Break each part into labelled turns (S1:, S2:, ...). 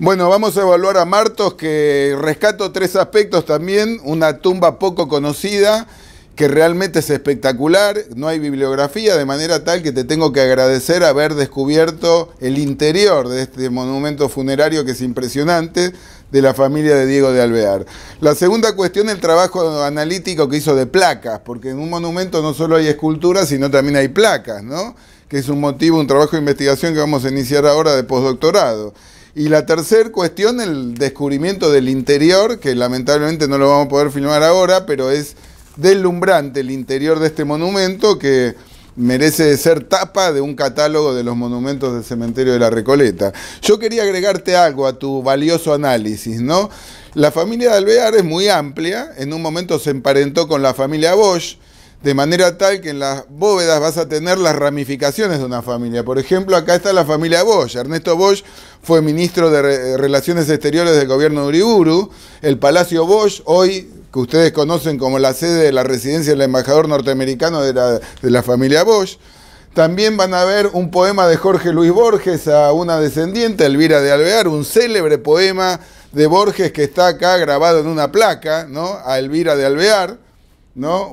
S1: Bueno, vamos a evaluar a Martos, que rescato tres aspectos también. Una tumba poco conocida, que realmente es espectacular. No hay bibliografía, de manera tal que te tengo que agradecer haber descubierto el interior de este monumento funerario que es impresionante de la familia de Diego de Alvear. La segunda cuestión, el trabajo analítico que hizo de placas, porque en un monumento no solo hay esculturas, sino también hay placas, ¿no? Que es un motivo, un trabajo de investigación que vamos a iniciar ahora de postdoctorado. Y la tercera cuestión, el descubrimiento del interior, que lamentablemente no lo vamos a poder filmar ahora, pero es deslumbrante el interior de este monumento que merece ser tapa de un catálogo de los monumentos del cementerio de la Recoleta. Yo quería agregarte algo a tu valioso análisis, ¿no? La familia de Alvear es muy amplia, en un momento se emparentó con la familia Bosch, de manera tal que en las bóvedas vas a tener las ramificaciones de una familia. Por ejemplo, acá está la familia Bosch. Ernesto Bosch fue ministro de eh, Relaciones Exteriores del gobierno de Uriburu. El Palacio Bosch, hoy que ustedes conocen como la sede de la residencia del embajador norteamericano de la, de la familia Bosch. También van a ver un poema de Jorge Luis Borges a una descendiente, Elvira de Alvear, un célebre poema de Borges que está acá grabado en una placa, ¿no? A Elvira de Alvear.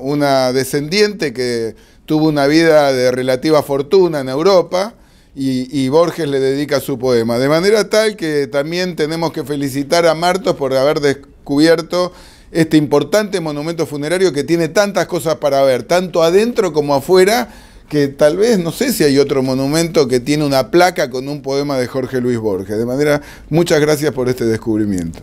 S1: Una descendiente que tuvo una vida de relativa fortuna en Europa y, y, Borges le dedica su poema. De manera tal que también tenemos que felicitar a Martos por haber descubierto este importante monumento funerario que tiene tantas cosas para ver, tanto adentro como afuera, que tal vez, no sé si hay otro monumento que tiene una placa con un poema de Jorge Luis Borges. De manera, muchas gracias por este descubrimiento.